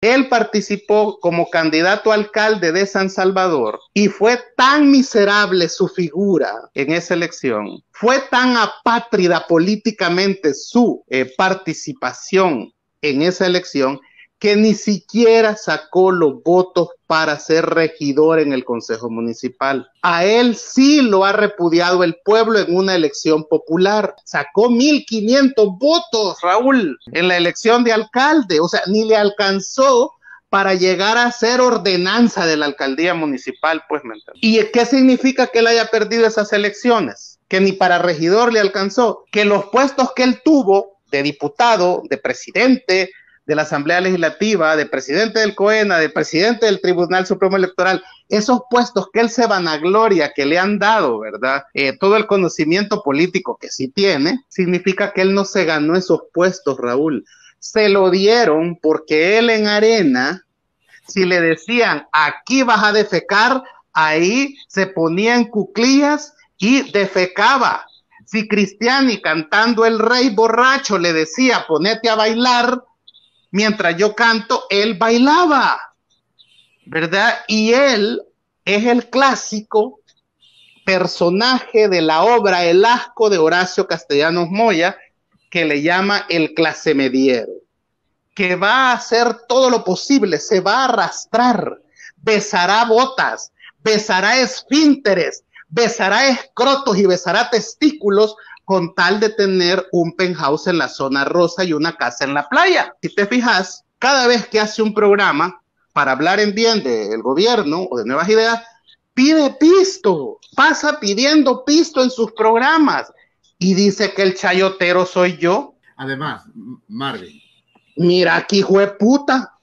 Él participó como candidato alcalde de San Salvador y fue tan miserable su figura en esa elección, fue tan apátrida políticamente su eh, participación en esa elección que ni siquiera sacó los votos para ser regidor en el Consejo Municipal. A él sí lo ha repudiado el pueblo en una elección popular. Sacó 1.500 votos, Raúl, en la elección de alcalde. O sea, ni le alcanzó para llegar a ser ordenanza de la alcaldía municipal, pues, ¿Y qué significa que él haya perdido esas elecciones? Que ni para regidor le alcanzó, que los puestos que él tuvo de diputado, de presidente, de la Asamblea Legislativa, de presidente del COENA, de presidente del Tribunal Supremo Electoral, esos puestos que él se van a gloria, que le han dado, ¿verdad? Eh, todo el conocimiento político que sí tiene, significa que él no se ganó esos puestos, Raúl. Se lo dieron porque él en arena, si le decían, aquí vas a defecar, ahí se ponía en cuclillas y defecaba. Si Cristiani cantando el rey borracho le decía, ponete a bailar, mientras yo canto, él bailaba, ¿verdad? Y él es el clásico personaje de la obra El asco de Horacio Castellanos Moya, que le llama el clasemediero, que va a hacer todo lo posible, se va a arrastrar, besará botas, besará esfínteres, besará escrotos y besará testículos con tal de tener un penthouse en la zona rosa y una casa en la playa. Si te fijas, cada vez que hace un programa para hablar en bien del gobierno o de nuevas ideas, pide pisto, pasa pidiendo pisto en sus programas y dice que el chayotero soy yo. Además, Marvin. Mira aquí, puta